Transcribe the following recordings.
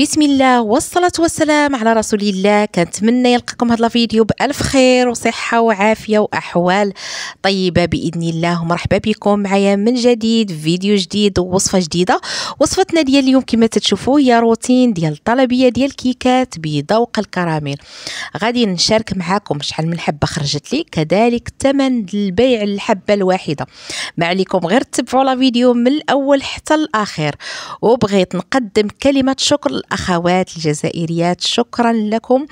بسم الله والصلاة والسلام على رسول الله كنتمنى يلقاكم هذا الفيديو بألف خير وصحة وعافية وأحوال طيبة بإذن الله ومرحبا بكم معايا من جديد فيديو جديد ووصفة جديدة وصفتنا ديال اليوم كما تتشوفوا هي روتين ديال الطلبية ديال كيكات بذوق الكراميل غادي نشارك معاكم شحال من حبة خرجت لي كذلك ثمن البيع الحبة الواحدة ما عليكم غير تتبعوا الفيديو من الأول حتى الأخير وبغيت نقدم كلمة شكر الأخوات الجزائريات شكرا لكم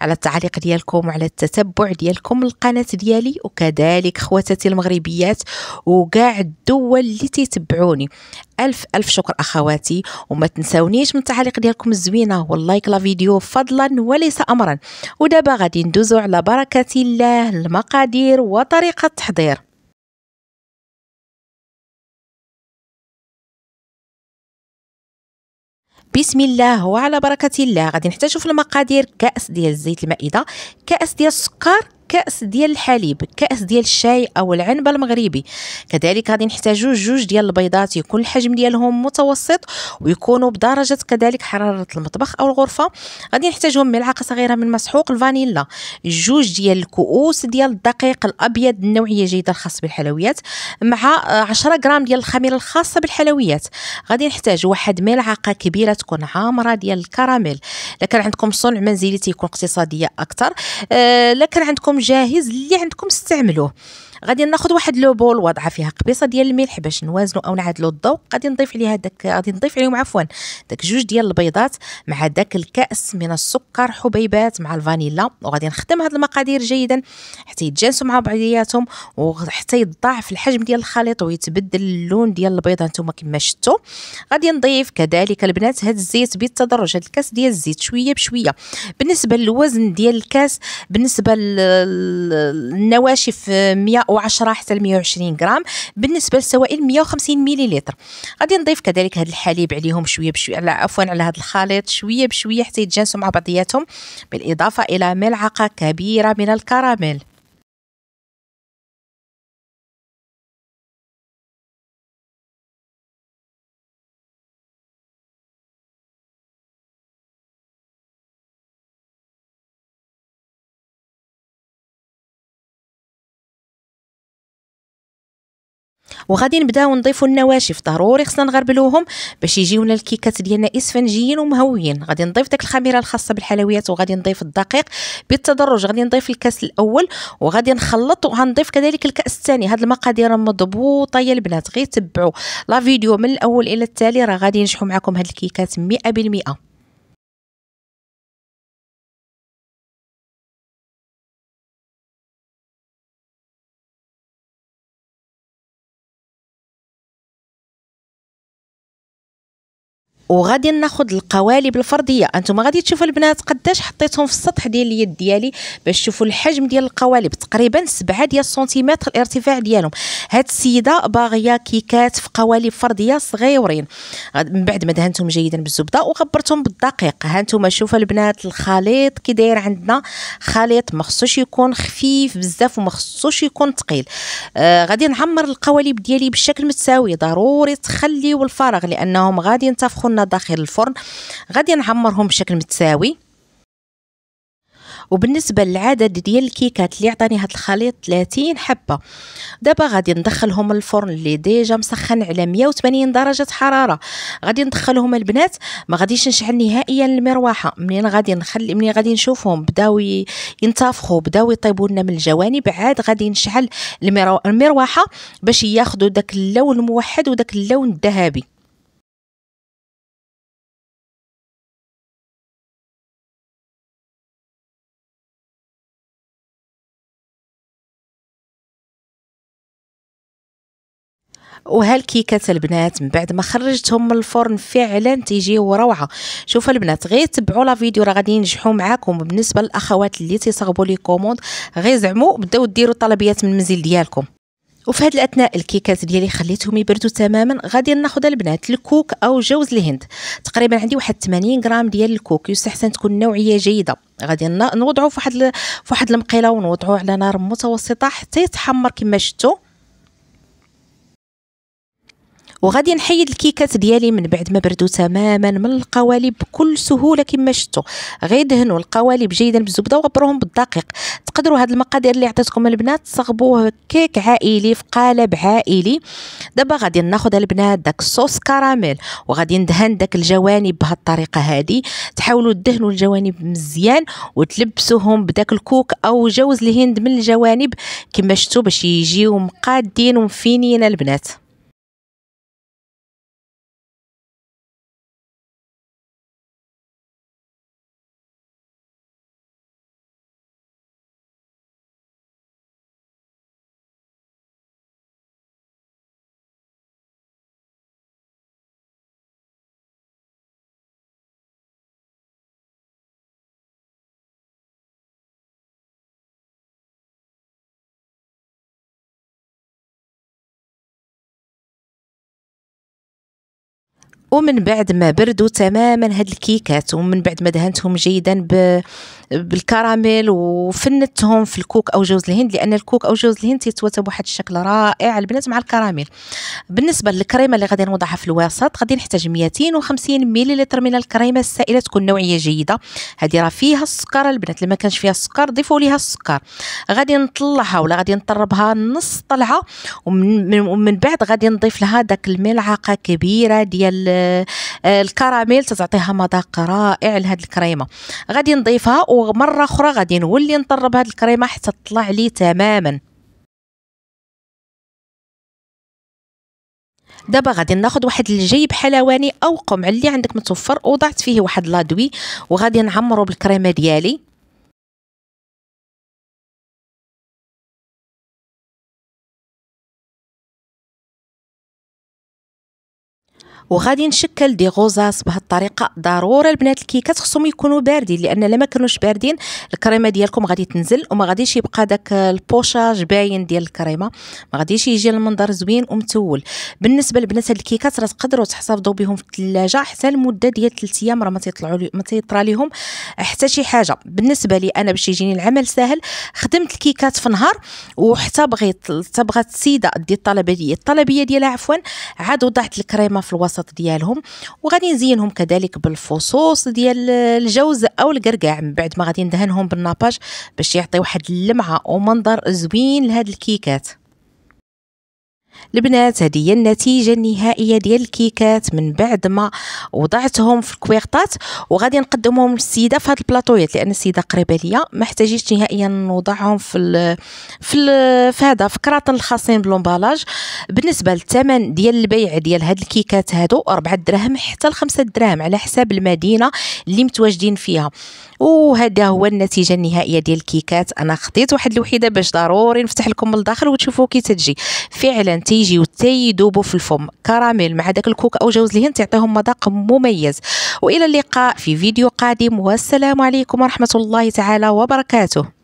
على التعليق ديالكم وعلى التتبع ديالكم القناة ديالي وكذلك خواتاتي المغربيات وكاع الدول اللي تيتبعوني ألف ألف شكر أخواتي وما تنسونيش من التعليق ديالكم الزوينة واللايك لا فيديو فضلا وليس أمرا ودابا غادي ندوزو على بركة الله المقادير وطريقة التحضير بسم الله وعلى بركه الله غادي نحتاجو في المقادير كاس ديال زيت المائده كاس ديال السكر كأس ديال الحليب كأس ديال الشاي أو العنب المغربي كذلك غادي نحتاجو جوج ديال البيضات يكون الحجم ديالهم متوسط ويكونوا بدرجة كذلك حرارة المطبخ أو الغرفة غادي نحتاجو ملعقة صغيرة من مسحوق الفانيلا جوج ديال الكؤوس ديال الدقيق الأبيض النوعية جيدة الخاص بالحلويات مع 10 آه، غرام ديال الخميرة الخاصة بالحلويات غادي نحتاج واحد ملعقة كبيرة تكون عامرة ديال الكراميل لكن عندكم صنع منزلي تيكون اقتصادية أكثر آه، لكن عندكم جاهز اللي عندكم استعملوه غادي ناخذ واحد لو بول واضعه فيها قبيصه ديال الملح باش نوازنوا او نعادلوا الضوء غادي نضيف عليها داك غادي نضيف عليهم عفوا داك جوج ديال البيضات مع داك الكاس من السكر حبيبات مع الفانيلا وغادي نخدم هاد المقادير جيدا حتى يتجانسوا مع بعضياتهم وحتى يتضاعف الحجم ديال الخليط ويتبدل اللون ديال البيضه نتوما كما شفتوا غادي نضيف كذلك البنات هاد الزيت بالتدرج هاد الكاس ديال الزيت شويه بشويه بالنسبه للوزن ديال الكاس بالنسبه للنواشف 100 وعشرة حتى المية وعشرين غرام بالنسبه للسوائل وخمسين مليلتر غادي نضيف كذلك هذا الحليب عليهم شويه بشويه على عفوا على هذا الخليط شويه بشويه حتى يتجانسوا مع بعضياتهم بالاضافه الى ملعقه كبيره من الكراميل وغادي نبداو نضيفوا النواشف ضروري خصنا نغربلوهم باش يجيونا الكيكات ديالنا اسفنجيين ومهويين غادي نضيف داك الخميره الخاصه بالحلويات وغادي نضيف الدقيق بالتدرج غادي نضيف الكاس الاول وغادي نخلط وغنضيف كذلك الكاس الثاني هاد المقادير مضبوطه يا البنات غير تبعوا لا فيديو من الاول الى التالي راه غادي ينجحوا معكم هاد الكيكات 100% وغادي ناخذ القوالب الفرديه انتم غادي تشوفوا البنات قداش حطيتهم في السطح ديال اليد ديالي باش تشوفوا الحجم ديال القوالب تقريبا 7 ديال السنتيمتر الارتفاع ديالهم هاد السيده باغيه كيكات في قوالب فرديه صغيورين من بعد ما دهنتهم جيدا بالزبده وغبرتهم بالدقيق ها انتم شوفوا البنات الخليط كي داير عندنا خليط ما خصوش يكون خفيف بزاف وما خصوش يكون ثقيل آه غادي نعمر القوالب ديالي بشكل متساوي ضروري تخليو الفراغ لانهم غادي ينتفخوا داخل الفرن غادي نعمرهم بشكل متساوي وبالنسبه للعدد ديال الكيكات اللي عطاني هذا الخليط 30 حبه دابا غادي ندخلهم الفرن اللي ديجا مسخن على 180 درجه حراره غادي ندخلهم البنات ما غاديش نشعل نهائيا المروحه منين غادي نخلي منين غادي نشوفهم بداو ينتفخوا بداو يطيبوا لنا من الجوانب عاد غادي نشعل المرو... المروحه باش ياخذوا داك اللون الموحد وداك اللون الذهبي وهالكيكات البنات من بعد ما خرجتهم من الفرن فعلا تيجيو روعه شوف البنات غير تبعوا لا فيديو راه غادي ينجحوا معاكم بالنسبه للاخوات اللي تيصغبوا لي كوموند غير زعموا بداو ديروا الطلبيات من المنزل ديالكم وفي هذه الاثناء الكيكات ديالي خليتهم يبردوا تماما غادي ناخذ البنات الكوك او جوز الهند تقريبا عندي واحد 80 غرام ديال الكوك يستحسن تكون نوعيه جيده غادي نوضعو في واحد في واحد المقيله ونوضعوا على نار متوسطه حتى يتحمر كما شفتوا وغادي نحيد الكيكات ديالي من بعد ما بردوا تماما من القوالب بكل سهوله كما شفتوا غير دهنوا القوالب جيدا بالزبده وغبروهم بالدقيق تقدروا هاد المقادير اللي عطيتكم البنات تصغبوه كيك عائلي في قالب عائلي دابا غادي ناخذ البنات داك الصوص كراميل وغادي ندهن داك الجوانب بهاد الطريقه هذه تحاولوا تدهنوا الجوانب مزيان وتلبسوهم بداك الكوك او جوز الهند من الجوانب كما شفتوا باش يجيو مقادين ومفينين البنات ومن بعد ما بردوا تماما هاد الكيكات ومن بعد ما دهنتهم جيدا بالكراميل وفنتهم في الكوك او جوز الهند لان الكوك او جوز الهند تيتواتى بواحد الشكل رائع البنات مع الكراميل بالنسبه للكريمه اللي غادي نوضعها في الوسط غادي نحتاج 250 مليلتر من الكريمه السائله تكون نوعيه جيده هذه راه فيها السكر البنات اللي ما كانش فيها السكر ضيفوا ليها السكر غادي نطلعها ولا غادي نطربها نص طلعه ومن, ومن بعد غادي نضيف لها داك الملعقه كبيره ديال آه، الكراميل تعطيها مذاق رائع لهاد الكريمه غادي نضيفها ومره اخرى غادي نولي نطرب هاد الكريمه حتى تطلع لي تماما دابا غادي ناخذ واحد الجيب حلواني او قمع اللي عندك متوفر وضعت فيه واحد لادوي وغادي نعمرو بالكريمه ديالي وغادي نشكل دي غوزاس بهالطريقه ضروري البنات الكيكات خصهم يكونوا باردين لان لما كانوش باردين الكريمه ديالكم غادي تنزل وما غاديش يبقى داك البوشاج باين ديال الكريمه ما غاديش يجي المنظر زوين ومتول بالنسبه لبنات هاد الكيكات راه تقدروا تحتفظوا بهم في الثلاجه حتى المده ديال 3 ايام راه ما تيطلعوا ما تيطرا لهم حتى شي حاجه بالنسبه لي انا باش يجيني العمل سهل خدمت الكيكات في نهار وحتى بغيت حتى بغات السيده دي الطلبيه الطلبيه ديالها عفوا عاد وضعت الكريمه في الوسط الوسط ديالهم وغادي نزينهم كذلك بالفصوص ديال الجوز او القرقاع من بعد ما غادي ندهنهم بالناباج باش يعطي واحد اللمعه ومنظر زوين لهاد الكيكات البنات هذه هي النتيجه النهائيه ديال الكيكات من بعد ما وضعتهم في الكويرطات وغادي نقدمهم للسيده في هذه البلاطويات لان السيده قريبه ليا ما احتاجيتش نهائيا نوضعهم في الـ في الـ في هذا في كراتن الخاصين بالومبالاج بالنسبه للثمن ديال البيع ديال هاد الكيكات هادو 4 دراهم حتى ل 5 دراهم على حساب المدينه اللي متواجدين فيها وهذا هو النتيجه النهائيه ديال الكيكات انا خطيت واحد الوحيده باش ضروري نفتح لكم الداخل وتشوفوا كي تجي فعلا تيجيو وتيدوبوا في الفم كراميل مع داك الكوك او جوز الهند تعطيهم مذاق مميز والى اللقاء في فيديو قادم والسلام عليكم ورحمه الله تعالى وبركاته